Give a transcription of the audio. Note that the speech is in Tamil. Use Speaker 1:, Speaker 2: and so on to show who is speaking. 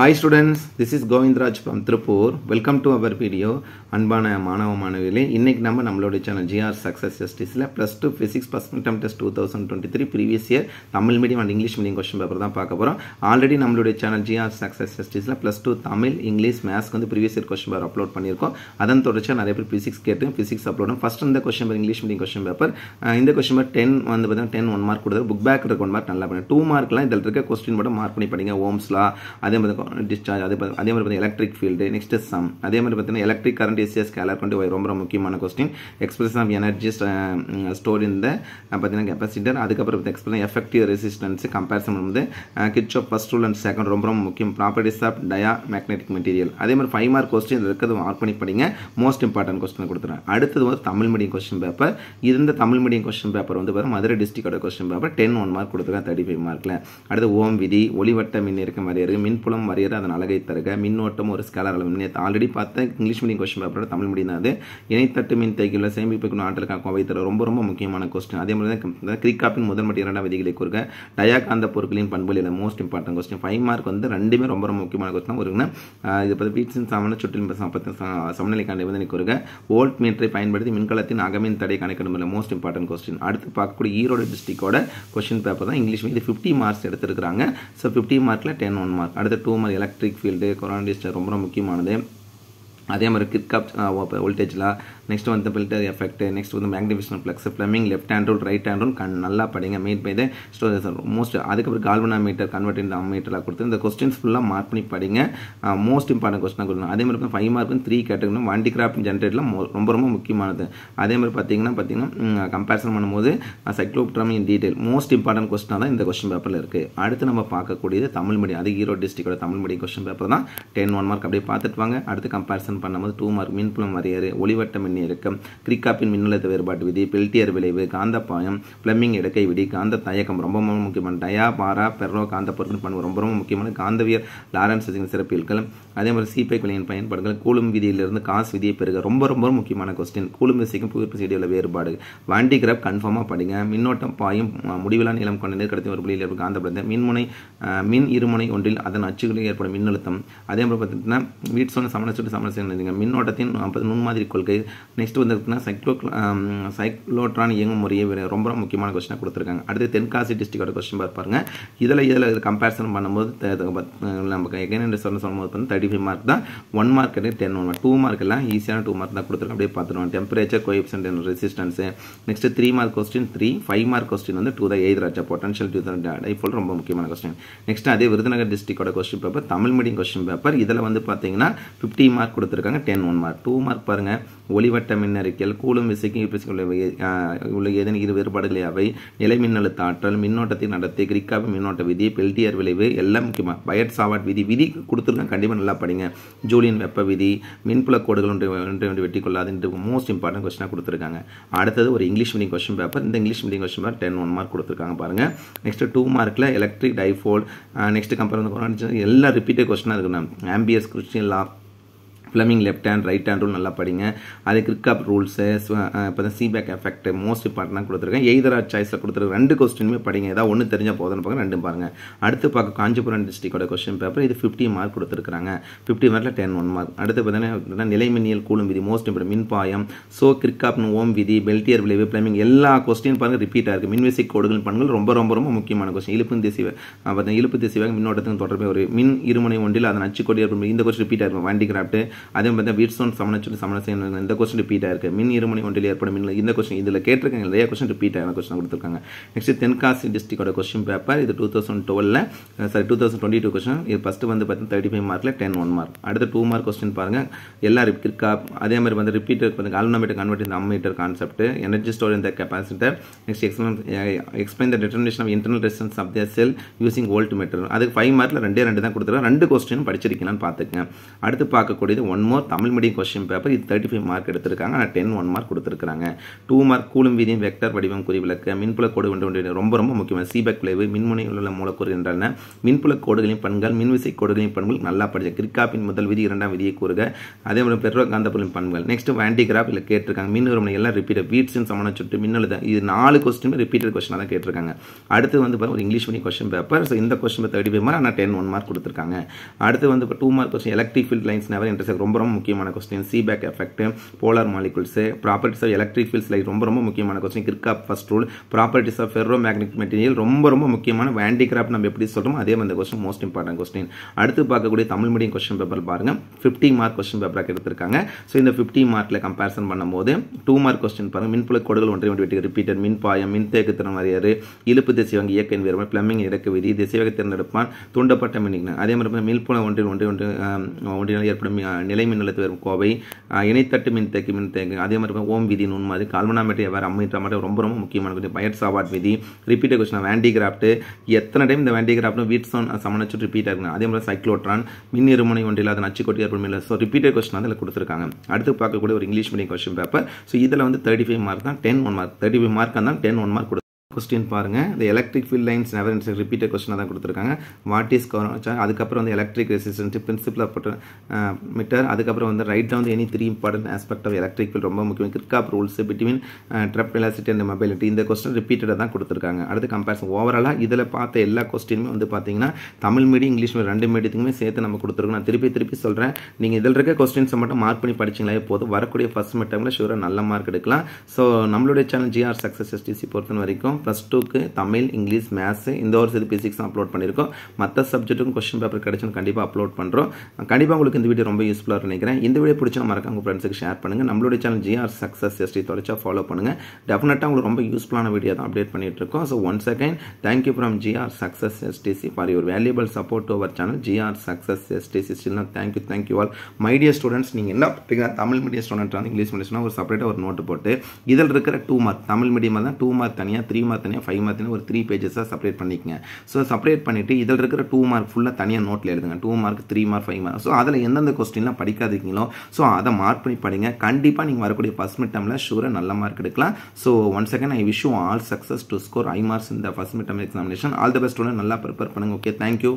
Speaker 1: hi students this is Govindaraj from Tiruppur welcome to our video அன்பான மாணவ மாணவிகளே இன்றைக்கி நம்ம நம்மளோட சேனல் ஜிஆர் சக்ஸஸ் ஜஸ்டிஸில் plus two physics first midterm test two thousand twenty three previous year Tamil medium and English medium question paper தான் பார்க்க போகிறோம் ஆல்ரெடி நம்மளுடைய சேனல் ஜிஆர் சக்ஸஸ் ஜஸ்டிஸில் ப்ளஸ் டூ தமிழ் இங்கிலீஷ் மேத்ஸ்க்கு வந்து previous year question paper upload பண்ணியிருக்கோம் அதன் தொடர்ச்சியாக நிறைய பேர் ஃபிசிக்ஸ் கேட்டு ஃபிசிக்ஸ் அப்லோடும் ஃபஸ்ட் இந்த கொஸ்டின் பேர் இங்கிலீஷ் மீடியம் கொஸ்டின் பேப்பர் இந்த கொஸ்டின் பேப்பர் டென் வந்து பார்த்தீங்கன்னா டென் ஒன் மார்க் கொடுத்தது புக் பேக் இருக்க ஒன் மார்க் நல்லா பண்ணுங்க டூ மார்க்லாம் இதில் இருக்க கொஸ்டின் மட்டும் மார்க் பண்ணி படிங்க ஓம்ஸ்லா அதே மாதிரி டிஸ்சார்ஜ் அதே அதே மாதிரி பார்த்தீங்கன்னா எலக்ட்ரிக் ஃபீல்டு நெக்ஸ்ட் சம் அதே மாதிரி பார்த்தீங்கன்னா எலக்ட்ரிக் கரண்ட் இஸ் ஸ்கேலர் கொண்டு ரொம்ப ரொம்ப முக்கியமான question expression of energy store இந்த பார்த்தீங்கன்னா கெப்பாசிட்டர் அதுக்கப்புறம் பார்த்தீங்கன்னா எக்ஸ்பிரஷன் எஃபெக்டிவ் ரெசிஸ்டன்ஸ் கம்பேரிசன் வந்து Kirchhoff first rule and second ரொம்ப ரொம்ப முக்கியம் properties of diamagnetic material அதே மாதிரி ஃபைவ் மார்க் கொஸ்டின் இருக்கிறது மார்க் பண்ணி படிங்க மோஸ்ட் இம்பார்ட்டன் கொஸ்டின் கொடுத்துறேன் அடுத்தது வந்து தமிழ் மீடியம் கொஸ்டின் பேப்பர் இருந்த தமிழ் மீடியம் கொஸ்டின் பேப்பர் வந்து பாருங்கள் மதுரை டிஸ்ட்ரிக்டோட question paper ten one mark கொடுத்துருக்கேன் தேர்ட்டி ஃபைவ் மார்க்கில் அடுத்து ஓம் விதி ஒளிவட்ட மின் இருக்க மாதிரி இருக்குது மின்புலம் மரியாதை அதன் அழகை தருக மின்னோட்டம் ஒரு ஸ்கேலர் அளவு நேற்று ஆல்ரெடி பார்த்தேன் English medium question paper Tamil medium அது இணைத்தட்டு மின் தேக்கியில் சேமிப்புக்கு ஆற்றலுக்கான கோவை தர ரொம்ப ரொம்ப முக்கியமான கொஸ்டின் அதே மாதிரி தான் கிரிக்காப்பின் முதல் மட்டும் இரண்டாம் விதிகளை கூறுக டயாகாந்த பொருட்களின் பண்புகள் இல்லை most important question five mark வந்து ரெண்டுமே ரொம்ப ரொம்ப முக்கியமான கொஸ்டின் ஒரு இது பற்றி வீட்டின் சாமான சுற்றில் பத்து சமநிலை காண்ட நிபந்தனை கூறுக ஓல்ட் மீட்டரை பயன்படுத்தி மின்கலத்தின் அகமின் தடை கணக்கிடும் இல்லை மோஸ்ட் இம்பார்ட்டன் கொஸ்டின் அடுத்து பார்க்கக்கூடிய ஈரோடு டிஸ்ட்ரிக்டோட கொஸ்டின் பேப்பர் தான் இங்கிலீஷ் மீது ஃபிஃப்டி மார்க்ஸ் எடுத்துருக்காங்க ஸோ ஃபிஃப்டி மார்க்கில் டென் ஒன் மார்க் அடுத்து டூ மாதிரி எலக்ட்ரிக் ஃபீல்டு கொரோனா டெஸ்ட்டு ரொம்ப ரொம்ப முக்கியமானது அதே மாதிரி கிர்காப் வோல்டேஜ்லாம் நெக்ஸ்ட் வந்து பில்டர் எஃபெக்ட் நெக்ஸ்ட் வந்து magnification flux Fleming left hand rule right hand rule கண் நல்லா படிங்க மெயின் பை ஸ்டோரேஜ் மோஸ்ட் அதுக்கப்புறம் கால்வனா மீட்டர் கன்வெர்டின் மீட்டர்லாம் கொடுத்து இந்த கொஸ்டின்ஸ் ஃபுல்லாக மார்க் பண்ணி படிங்க மோஸ்ட் இம்பார்ட்டன் கொஸ்டினாக அதே மாதிரி ஃபைவ் மார்க்கும் த்ரீ கேட்டகரியும் வண்டி கிராஃப்ட் ஜென்ரேட்லாம் ரொம்ப ரொம்ப முக்கியமானது அதே மாதிரி பார்த்தீங்கன்னா பார்த்தீங்கன்னா கம்பேரிசன் பண்ணும்போது cyclotron in detail most important கொஸ்டினாக தான் இந்த கொஸ்டின் பேப்பரில் இருக்குது அடுத்து நம்ம பார்க்கக்கூடியது தமிழ் மீடியம் அது ஈரோடு டிஸ்ட்ரிக்டோட தமிழ் மீடியம் கொஸ்டின் பேப்பர் தான் டென் ஒன் மார்க் அப்படியே பார்த்துட்டு வாங்க அடுத்து கம்பேரிசன் பண்ணும்போது டூ மார்க் மின்புலம் வரையறு ஒளிவட்ட மின் இறக்கம் கிரிக்காப்பின் மின்னழுத்த வேறுபாட்டு விதி பெல்டியர் விளைவு காந்தப்பாயம் பிளம்மிங் இடக்கை விதி காந்த தயக்கம் ரொம்ப ரொம்ப முக்கியமான டயா பாரா பெர்ரோ காந்த பொருட்கள் பண்ணுவோம் ரொம்ப ரொம்ப முக்கியமான காந்தவியர் லாரன்ஸ் சிறப்பியல்கள் அதே மாதிரி சீப்பை கொலையின் பயன்பாடுகள் கூலும் விதியிலிருந்து காசு விதியை பெறுக ரொம்ப ரொம்ப முக்கியமான கொஸ்டின் கூலும் விசைக்கும் புவிப்பு செய்தியில் வேறுபாடு வண்டி கிரப் கன்ஃபார்மாக படிங்க மின்னோட்டம் பாயும் முடிவிலா நிலம் கொண்ட நேர்கடத்தின் ஒரு புள்ளியில் இருக்கும் காந்தப்படுத்த மின்முனை மின் இருமுனை ஒன்றில் அதன் அச்சுகளில் ஏற்படும் மின்னழுத்தம் அதே மாதிரி பார்த்தீங்கன்னா வீட் சொன்ன சமண சுட்டு சமண மின்னோட்டத்தின் நுண்மாதிரி கொள்கை நெக்ஸ்ட் வந்து பார்த்தீங்கன்னா சைக்ளோ சைக்ளோட்ரான் இயங்கும் முறையை ரொம்ப ரொம்ப முக்கியமான கொஸ்டினாக கொடுத்துருக்காங்க அடுத்து தென்காசி டிஸ்ட்ரிக்டோட கொஸ்டின் பார்ப்பாருங்க இதில் இதில் கம்பேரிசன் பண்ணும்போது நம்ம எகைன் என்று சொன்ன சொல்லும்போது பார்த்தீங்கன்னா ஃபைவ் மார்க் தான் one mark ten one mark two mark எல்லாம் ஈஸியான டூ மார்க் தான் கொடுத்துருக்கோம் அப்படியே பார்த்துருவோம் temperature coefficient and resistance next three mark question three five mark question வந்து டூ தான் எழுதுறாச்சா பொட்டன்ஷியல் டூ தான் டைஃபோல் ரொம்ப முக்கியமான கொஸ்டின் நெக்ஸ்ட் அதே விருதுநகர் டிஸ்ட்ரிக்டோட question paper Tamil medium question paper இதில் வந்து பார்த்தீங்கன்னா ஃபிஃப்டி மார்க் கொடுத்துருக்காங்க ten one mark two mark பாருங்கள் ஒளிவட்ட மின்னறிக்கல் கூலும் விசைக்கு உள்ள ஏதேனும் இரு வேறுபாடுகளே அவை நிலை மின்னழுத்த ஆற்றல் மின்னோட்டத்தை நடத்தி கிரிக்காவின் மின்னோட்ட விதி பெல்டியர் விளைவு எல்லாம் முக்கியமாக பயட் சாவாட் விதி விதி கொடுத்துருக்காங்க கண்டிப்பாக நல்லா நல்லா படிங்க ஜூலியன் வெப்ப விதி மின்புல கோடுகள் ஒன்று ஒன்று வெட்டி கொள்ளாதுன்ட்டு மோஸ்ட் இம்பார்ட்டன்ட் கொஸ்டினாக கொடுத்துருக்காங்க அடுத்தது ஒரு இங்கிலீஷ் மீடியம் கொஸ்டின் பேப்பர் இந்த English medium question paper ten one mark கொடுத்துருக்காங்க பாருங்கள் நெக்ஸ்ட் டூ மார்க்கில் எலக்ட்ரிக் டைஃபோல்ட் நெக்ஸ்ட் கம்பேர் வந்து எல்லா ரிப்பீட்டட் கொஸ்டினாக இருக்குண்ணா Ampere's question law Fleming left hand right hand rule நல்லா படிங்க அது கிரிக்கப் ரூல்ஸு இப்போ தான் சீபேக் எஃபெக்ட் மோஸ்ட் இம்பார்ட்டனாக கொடுத்துருக்கேன் எய்தர் ஆர் சாய்ஸில் கொடுத்துருக்க ரெண்டு கொஸ்டினுமே படிங்க ஏதாவது ஒன்று தெரிஞ்சால் போதும்னு பார்க்க ரெண்டும் பாருங்கள் அடுத்து பார்க்க காஞ்சிபுரம் டிஸ்ட்ரிக்டோட கொஸ்டின் பேப்பர் இது ஃபிஃப்டி மார்க் கொடுத்துருக்காங்க ஃபிஃப்டி மார்க்கில் டென் ஒன் மார்க் அடுத்து பார்த்தீங்கன்னா நிலைமின்னியல் கூலும் விதி மோஸ்ட் இம்பார்ட்டன் மின்பாயம் ஸோ கிரிக்காப்னு ஓம் விதி பெல்டியர் விளைவு பிளமிங் எல்லா கொஸ்டின் பாருங்கள் ரிப்பீட்டாக இருக்குது மின்விசை கோடுகள் பண்கள் ரொம்ப ரொம்ப ரொம்ப முக்கியமான கொஸ்டின் இழுப்பு திசை பார்த்தீங்கன்னா இழுப்பு திசைவாக மின்னோட்டத்தின் தொடர்பு ஒரு மின் இருமனை ஒன்றில் அதன் கொடி இந்த கொஸ்டின் ரிப்பீட்டாக இருக்கும் கிராஃப்ட்டு அதே மாதிரி வீட்ஸோன் சமண சொல்லி சமண செய்யணும் இந்த கொஸ்டின் ரிப்பீட்டாக இருக்குது மின் இருமணி ஒன்றில் ஏற்படும் மின் இந்த கொஸ்டின் இதில் கேட்டிருக்காங்க நிறைய கொஸ்டின் ரிப்பீட்டான கொஸ்டின் கொடுத்துருக்காங்க நெக்ஸ்ட் தென்காசி டிஸ்ட்ரிக்டோட கொஸ்டின் பேப்பர் இது டூ தௌசண்ட் டுவெலில் sorry two thousand twenty two question இது ஃபஸ்ட்டு வந்து பார்த்தீங்கன்னா தேர்ட்டி ஃபைவ் மார்க்கில் டென் ஒன் மார்க் அடுத்து டூ மார்க் கொஸ்டின் பாருங்கள் எல்லா இருக்கா அதே மாதிரி வந்து ரிப்பீட்டர் வந்து அலுமினியமீட்டர் கன்வெர்ட் இந்த அம்மீட்டர் கான்செப்ட் எனர்ஜி ஸ்டோர் இந்த capacitor next explain explain the determination of internal resistance of the cell using voltmeter அதுக்கு ஃபைவ் மார்க்கில் ரெண்டே ரெண்டு தான் கொடுத்துருக்கோம் ரெண்டு கொஸ்டின் படிச்சிருக்கீங்களான்னு பார்த்துக்கங்க அடுத்து பார்க்கக்கூடியது one more Tamil medium question paper இது தேர்ட்டி ஃபைவ் மார்க் எடுத்திருக்காங்க ஆனால் டென் ஒன் மார்க் கொடுத்துருக்காங்க டூ மார்க் கூலும் வீதியும் வெக்டர் வடிவம் விளக்க மின்புல கோடு வேண்டும் ரொம்ப ரொம்ப முக்கியமாக சீபக் விளைவு மின்முனையில் உள்ள மூலக்கூறு என்றால் மின்புல கோடுகளின் பண்கள் மின்விசை கோடுகளின் பண்புகள் நல்லா படிச்சு கிரிக்காப்பின் முதல் விதி இரண்டாம் விதியை கூறுக அதே மாதிரி பெட்ரோ பொருளின் பண்புகள் நெக்ஸ்ட் வேண்டிகிராப் இல்லை கேட்டிருக்காங்க மின் உரிமை எல்லாம் ரிப்பீட் வீட்ஸின் சமணம் சுட்டு மின்னழுத இது நாலு கொஸ்டின் ரிப்பீட்டட் கொஸ்டினாக தான் கேட்டிருக்காங்க அடுத்து வந்து ஒரு English medium question paper so இந்த கொஸ்டின் தேர்ட்டி ஃபைவ் மார்க் ஆனால் டென் ஒன் மார்க் கொடுத்துருக்காங்க அடுத்து வந்து இப்போ two mark question electric field lines never intersect ரொம்ப ரொம்ப முக்கியமான question Seebeck effect polar molecules properties of electric fields like ரொம்ப ரொம்ப முக்கியமான question Kirchhoff first rule properties of ferromagnetic material ரொம்ப ரொம்ப முக்கியமான வேண்டிகிராஃப்ட் நம்ம எப்படி சொல்கிறோம் அதே மாதிரி கொஸ்டின் மோஸ்ட் இம்பார்ட்டன்ட் கொஸ்டின் அடுத்து பார்க்கக்கூடிய தமிழ் மீடியம் கொஸ்டின் பேப்பர் பாருங்கள் ஃபிஃப்டி மார்க் கொஸ்டின் பேப்பராக எடுத்திருக்காங்க ஸோ இந்த ஃபிஃப்டி மார்க்கில் கம்பேரிசன் பண்ணும்போது டூ மார்க் கொஸ்டின் பாருங்கள் மின்புல கொடுகள் ஒன்றை ஒன்று வீட்டுக்கு ரிப்பீட்டர் மின் பாயம் மின்தேக்கு திறன் வரையாறு இழுப்பு வங்கி இயக்க என்விரமல் பிளம்பிங் இடக்க விதி திசைவாக தேர்ந்தெடுப்பான் தூண்டப்பட்ட மின்னிக்கணும் அதே மாதிரி மின்புல ஒன்றில் ஒன்றை ஒன்று ஒன்றினால் ஏற்படும் நிலை மின்னழுத்த வரும் கோவை இணைத்தட்டு மின்தேக்கி மின்தேக்கி அதே மாதிரி ஓம் விதி நுண்மாதிரி கால்மனாமெட்ரி வேறு அமைத்த மாதிரி ரொம்ப ரொம்ப முக்கியமான கொஞ்சம் பயர் சாவாட் விதி ரிப்பீட்டர் கொஸ்டின் வேண்டிகிராஃப்ட்டு எத்தனை டைம் இந்த வேண்டிகிராஃப்டும் வீட்ஸோன் சமணிச்சு ரிப்பீட் ஆகுங்க அதே மாதிரி சைக்ளோட்ரான் மின் இருமுனை அதை நச்சு கொட்டி ஏற்படும் இல்லை ஸோ ரிப்பீட்டர் கொஸ்டின் அதில் கொடுத்துருக்காங்க அடுத்து பார்க்கக்கூடிய ஒரு English medium question paper so இதில் வந்து தேர்ட்டி ஃபைவ் மார்க் தான் ten one mark thirty five mark தான் டென் ஒன் மார்க் கொஸ்டின் பாருங்கள் இந்த electric field lines never repeated கொஸ்டினாக தான் கொடுத்துருக்காங்க வாட் இஸ் கவர்னர் அதுக்கப்புறம் வந்து electric resistance principle of meter அதுக்கப்புறம் வந்து write down any three important aspect of electric field ரொம்ப முக்கியம் Kirchhoff rules between drift velocity and mobility இந்த கொஸ்டின் ரிப்பீட்டடாக தான் கொடுத்துருக்காங்க அடுத்து கம்பேரிசன் ஓவராலாக இதில் பார்த்த எல்லா கொஸ்டினுமே வந்து பார்த்தீங்கன்னா தமிழ் மீடியம் இங்கிலீஷ் மீடியம் ரெண்டு மீடியத்துக்குமே சேர்த்து நம்ம கொடுத்துருக்கோம் நான் திருப்பி திருப்பி சொல்கிறேன் நீங்கள் இதில் இருக்க கொஸ்டின்ஸை மட்டும் மார்க் பண்ணி படிச்சிங்களே போதும் வரக்கூடிய ஃபஸ்ட் மீட்டமில் ஷூராக நல்ல மார்க் எடுக்கலாம் ஸோ நம்மளுடைய சேனல் ஜிஆர் சக்ஸஸ் எஸ்டிசி பொறுத்தவரை வரைக்கும் ப்ளஸ் டூக்கு தமிழ் இங்கிலீஷ் மேத்ஸு இந்த ஒரு சிறு பிசிக்ஸ் அப்லோட் பண்ணியிருக்கோம் மற்ற சப்ஜெக்ட்டுக்கும் கொஸ்டின் பேப்பர் கிடைச்சுன்னு கண்டிப்பாக அப்லோட் பண்ணுறோம் கண்டிப்பாக உங்களுக்கு இந்த வீடியோ ரொம்ப யூஸ்ஃபுல்லாக நினைக்கிறேன் இந்த வீடியோ பிடிச்சா மறக்காம உங்கள் ஃப்ரெண்ட்ஸுக்கு ஷேர் பண்ணுங்கள் நம்மளுடைய சேனல் ஜிஆர் சக்ஸஸ் எஸ்டி தொலைச்சா ஃபாலோ பண்ணுங்கள் டெஃபினட்டாக உங்களுக்கு ரொம்ப யூஸ்ஃபுல்லான வீடியோ தான் அப்டேட் பண்ணிகிட்டு இருக்கோம் so one second thank you from GR success STC for your valuable support to our channel GR success STC ஸ்டில்னா thank you thank you all my students நீங்கள் என்ன பார்த்தீங்கன்னா தமிழ் மீடியம் ஸ்டூடெண்ட் வந்து இங்கிலீஷ் மீடியம்னா ஒரு செப்பரேட்டாக ஒரு நோட்டு போட்டு இதில் இருக்கிற டூ மார்க் தமிழ் மீடியமாக தான் டூ மார்க் தனியாக த்ரீ மார்க் தனியாக ஃபைவ் மார்க் தனியாக ஒரு த்ரீ பேஜஸாக செப்பரேட் பண்ணிக்கங்க ஸோ செப்பரேட் பண்ணிவிட்டு இதில் இருக்கிற டூ மார்க் ஃபுல்லாக தனியாக நோட்டில் எழுதுங்க two mark three mark five mark so அதில் எந்தெந்த கொஸ்டின்லாம் படிக்காதீங்களோ ஸோ அதை மார்க் பண்ணி படிங்க கண்டிப்பாக நீங்கள் வரக்கூடிய ஃபஸ்ட் மிட் டேமில் ஷூராக நல்ல மார்க் எடுக்கலாம் so one second I wish you all success to score high marks இந்த first midterm examination all the best ஒன்று நல்லா ப்ரிப்பேர் பண்ணுங்கள் ஓகே தேங்க்யூ